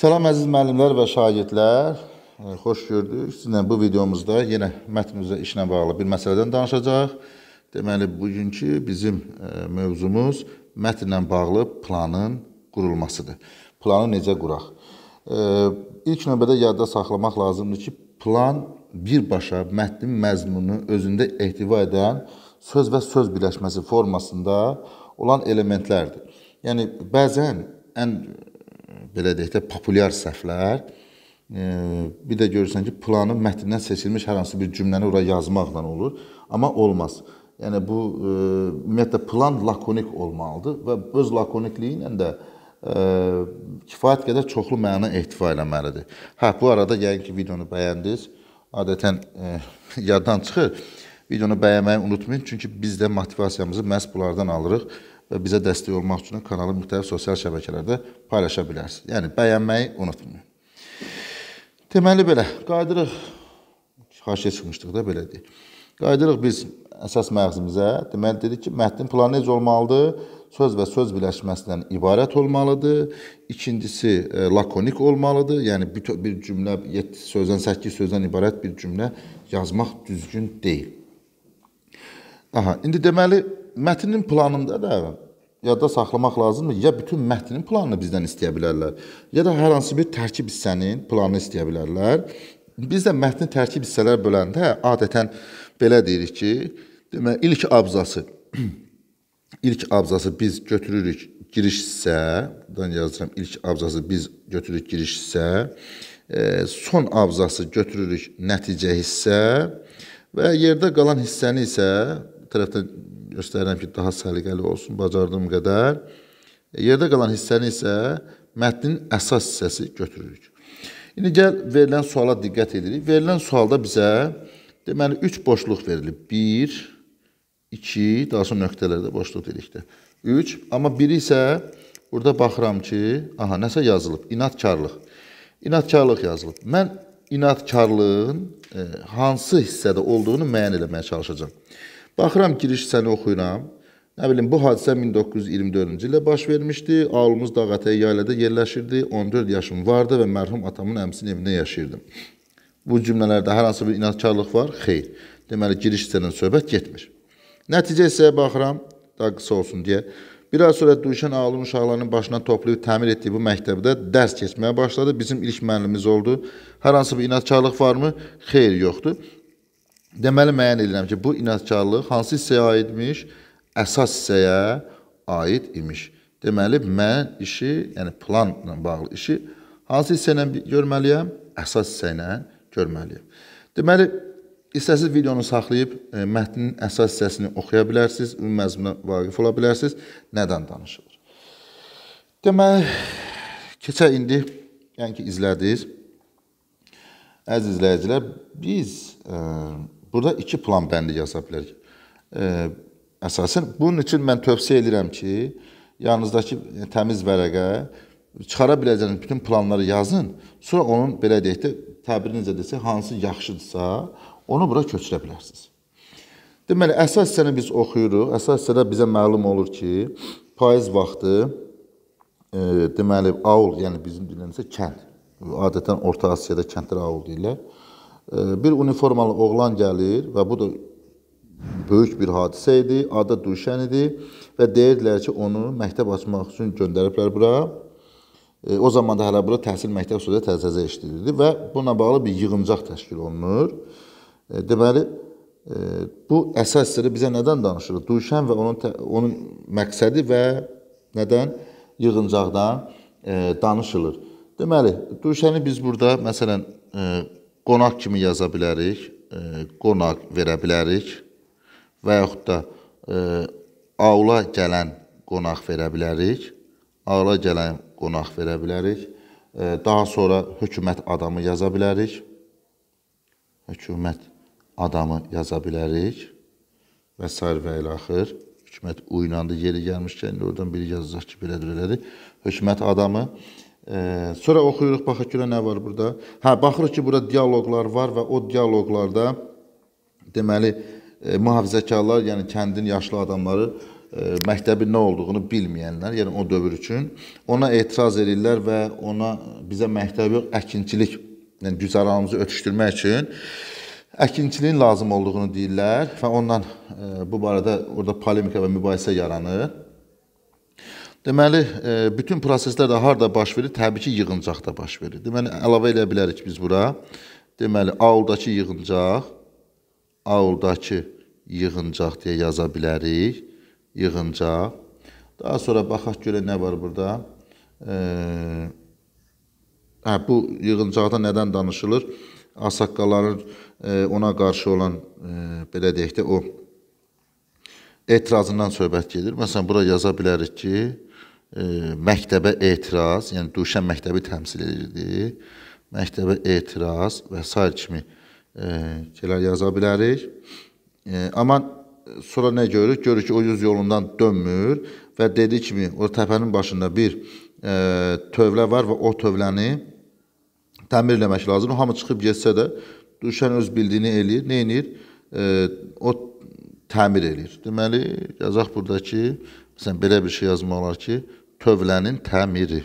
Salam əziz müəllimlər və şagirdlər. Xoş gördük. Sizinlə bu videomuzda yenə mətnimizə işlə bağlı bir məsələdən danışacağıq. Deməli, bugünkü bizim e, mövzumuz mətnlə bağlı planın qurulmasıdır. Planı necə quraq? E, ilk növbədə yadda saxlamaq lazımdır ki, plan birbaşa mətnin məzmununu özündə ehtiva edən söz və söz birləşməsi formasında olan elementlərdir. Yəni bəzən ən belə deyək də populyar səhvlər bir də görürsən ki, planın mətnindən seçilmiş hər hansı bir cümləni ora yazmaqla olur, amma olmaz. Yəni bu ümumiyyətlə plan lakonik olmalıdır və öz lakonikliyi ilə də kifayət qədər çoxlu məna ehtiva etməlidir. Hə, bu arada yəqin ki, videonu bəyəndiniz. Adətən yaddan çıxır. Videonu bəyənməyi unutmayın, çünki biz də motivasiyamızı məhz bunlardan alırıq və bizə dəstək olmaq üçün kanalı müxtəlif sosial şəbəkələrdə paylaşa bilərsiniz. Yəni bəyənməyi unutmayın. Deməli belə qayıdırıq haşiyə çıxmışdıq da belə deyək. Qayıdırıq biz əsas məğzimizə. Deməli dedik ki, mətnin planı necə olmalıdır? Söz və söz birləşməsindən ibarət olmalıdır. İkincisi e, lakonik olmalıdır. Yəni bir cümlə 7 sözdən 8 sözdən ibarət bir cümlə yazmaq düzgün deyil. Aha, indi deməli mətnin planında da yadda saxlamaq lazımdır. Ya bütün mətnin planını bizdən istəyə bilərlər, ya da hər hansı bir tərkib hissənin planını istəyə bilərlər. Biz də mətni tərkib hissələr böləndə adətən belə deyirik ki, demə ilk abzası ilk abzası biz götürürük giriş hissədən yazıram. İlk abzası biz götürürük giriş hissə, e, son abzası götürürük nəticə hissə və yerdə qalan hissəni isə tərəfdən göstərirəm ki, daha səliqəli olsun bacardığım qədər. E, yerdə qalan hissəni isə mətnin əsas hissəsi götürürük. İndi gəl verilən suala diqqət edirik. Verilən sualda bizə deməli 3 boşluq verilib. 1 2 daha sonra nöqtələrdə boşluq deyirik də. 3 amma biri isə burada baxıram ki, aha nəsə yazılıb. İnadkarlıq. İnadkarlıq yazılıb. Mən inadkarlığın e, hansı hissədə olduğunu müəyyən etməyə çalışacağam. Baxıram giriş hissəni oxuyuram. Nə bilim, bu hadisə 1924-cü ildə baş vermişdi. Ağlımız Dağətəy yaylədə yerləşirdi. 14 yaşım vardı və mərhum atamın əmsinin evində yaşayırdım. Bu cümlələrdə hər hansı bir inadkarlıq var? Xeyr. Deməli, giriş hissədən söhbət getmir. Nəticə isə baxıram, daha qısa olsun deyə. Bir az sonra Duşan Ağlın uşaqlarının başına toplayıb təmir etdiyi bu məktəbdə dərs keçməyə başladı. Bizim ilk müəllimimiz oldu. Hər hansı bir inadkarlıq varmı? Xeyr, yoxdur. Deməli müəyyən edirəm ki, bu inadkarlıq hansı hissəyə aidmiş? Əsas hissəyə aid imiş. Deməli mən işi, yəni planla bağlı işi hansı hissə ilə görməliyəm? Əsas hissə ilə görməliyəm. Deməli istəsiz videonu saxlayıb e, mətnin əsas hissəsini oxuya bilərsiniz, ümumi məzmuna vaqif ola bilərsiniz. Nədən danışılır? Deməli keçək indi, yəni ki izlədiniz. Əziz izləyicilər, biz e, Burada iki plan bəndi yaza bilərik. E, əsasən bunun üçün mən tövsiyə edirəm ki, yanınızdakı yəni, təmiz vərəqə çıxara biləcəyiniz bütün planları yazın. Sonra onun belə deyək də təbirinizə desək hansı yaxşıdırsa, onu bura köçürə bilərsiniz. Deməli, əsas hissəni biz oxuyuruq. Əsas hissədə bizə məlum olur ki, payız vaxtı e, deməli aul, yəni bizim dilimizdə kənd. Adətən Orta Asiyada kəndlərə aul deyirlər. Bir uniformalı oğlan gəlir və bu da böyük bir hadisə idi. Adı Duşən idi və deyirdilər ki, onu məktəb açmaq üçün göndəriblər bura. O zaman da hələ bura təhsil məktəb sözü təzəcə eşidilirdi və bununla bağlı bir yığıncaq təşkil olunur. Deməli, e, bu əsasları bizə nədən danışır? Duşən və onun onun məqsədi və nədən yığıncaqdan e, danışılır. Deməli, Duşəni biz burada məsələn e, qonaq kimi yaza bilərik, e, qonaq verə bilərik və yaxud da e, aula gələn qonaq verə bilərik. Aula gələn qonaq verə bilərik. E, daha sonra hökumət adamı yaza bilərik. Hökumət adamı yaza bilərik və sair və ilaxır. Hökumət uylandı yeri gəlmişkən oradan biri yazacaq ki, belədir elədir. Hökumət adamı E, sonra oxuyuruq, baxaq görə nə var burada. Hə, baxırıq ki, burada dialoqlar var və o dialoqlarda deməli e, mühafizəkarlar, yəni kəndin yaşlı adamları e, məktəbin nə olduğunu bilməyənlər, yəni o dövr üçün ona etiraz edirlər və ona bizə məktəb yox, əkinçilik, yəni güzəranımızı ötüşdürmək üçün əkinçiliyin lazım olduğunu deyirlər və ondan e, bu barədə orada polemika və mübahisə yaranır. Deməli, e, bütün proseslər də harda baş verir? Təbii ki, yığıncaqda baş verir. Deməli, əlavə eləyə bilərik biz bura. Deməli, auldakı yığıncaq, auldakı yığıncaq deyə yaza bilərik. Yığıncaq. Daha sonra baxaq görə nə var burada. E, hə, bu yığıncaqda nədən danışılır? Asaqqaların e, ona qarşı olan, belə deyək də, o etirazından söhbət gedir. Məsələn, bura yaza bilərik ki, məktəbə etiraz, yəni Duşən məktəbi təmsil edirdi. Məktəbə etiraz və s. kimi e, şeylər yaza bilərik. E, amma sonra nə görürük? Görürük ki, o yüz yolundan dönmür və dediyi kimi o təpənin başında bir e, tövlə var və o tövləni təmirləmək lazımdır. Hamı çıxıb getsə də Duşən öz bildiyini eləyir. Nə eləyir? O təmir eləyir. Deməli, yazaq buradakı, məsələn, belə bir şey yazmaq olar ki, tövlənin təmiri.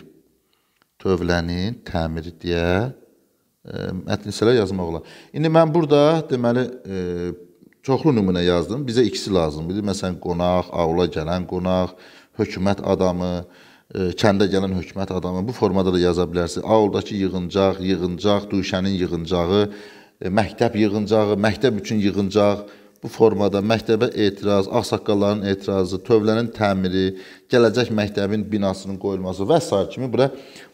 Tövlənin təmiri deyə e, mətnisələr yazmaq olar. İndi mən burada deməli e, çoxlu nümunə yazdım. Bizə ikisi lazımdır. Məsələn, qonaq, avla gələn qonaq, hökumət adamı, e, kəndə gələn hökumət adamı bu formada da yaza bilərsiniz. Avldakı yığıncaq, yığıncaq, duşənin yığıncağı, e, məktəb yığıncağı, məktəb üçün yığıncaq, bu formada məktəbə etiraz, ağsaqqalların etirazı, tövlənin təmiri, gələcək məktəbin binasının qoyulması və s. kimi bura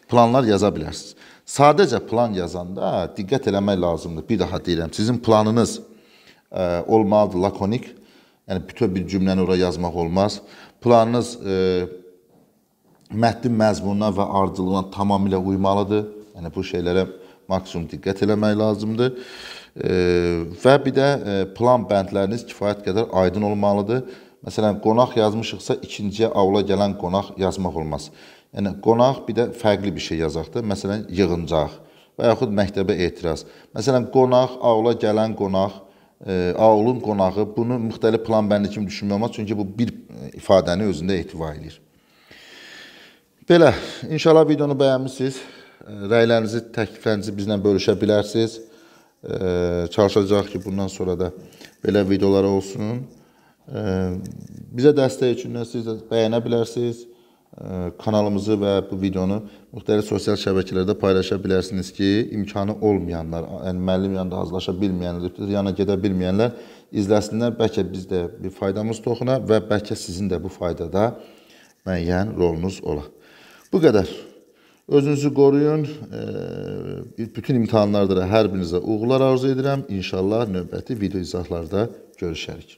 planlar yaza bilərsiniz. Sadəcə plan yazanda diqqət eləmək lazımdır. Bir daha deyirəm, sizin planınız ə, e, olmalıdır lakonik. Yəni bütöv bir cümləni ora yazmaq olmaz. Planınız ə, e, mətnin məzmununa və ardıcıllığına tamamilə uymalıdır. Yəni bu şeylərə maksimum diqqət eləmək lazımdır. E, və bir də e, plan bəndləriniz kifayət qədər aydın olmalıdır. Məsələn, qonaq yazmışıqsa, ikinciyə avla gələn qonaq yazmaq olmaz. Yəni, qonaq bir də fərqli bir şey yazaq da, məsələn, yığıncaq və yaxud məktəbə etiraz. Məsələn, qonaq, avla gələn qonaq, e, aulun qonağı, bunu müxtəlif plan bəndi kimi düşünmək olmaz, çünki bu bir ifadəni özündə ehtiva edir. Belə, inşallah videonu bəyənmişsiniz. Rəylərinizi, təkliflərinizi bizlə bölüşə bilərsiniz. Çalışacaq ki, bundan sonra da belə videolar olsun. Bizə dəstək üçün siz də bəyənə bilərsiniz. Kanalımızı və bu videonu müxtəlif sosial şəbəkələrdə paylaşa bilərsiniz ki, imkanı olmayanlar, yəni müəllim yanında hazırlaşa bilməyənlər, yana gedə bilməyənlər izləsinlər. Bəlkə biz də bir faydamız toxuna və bəlkə sizin də bu faydada müəyyən rolunuz ola. Bu qədər. Özünüzü qoruyun. Bütün imtahanlarda da hər birinizə uğurlar arzu edirəm. İnşallah növbəti video izahlarda görüşərik.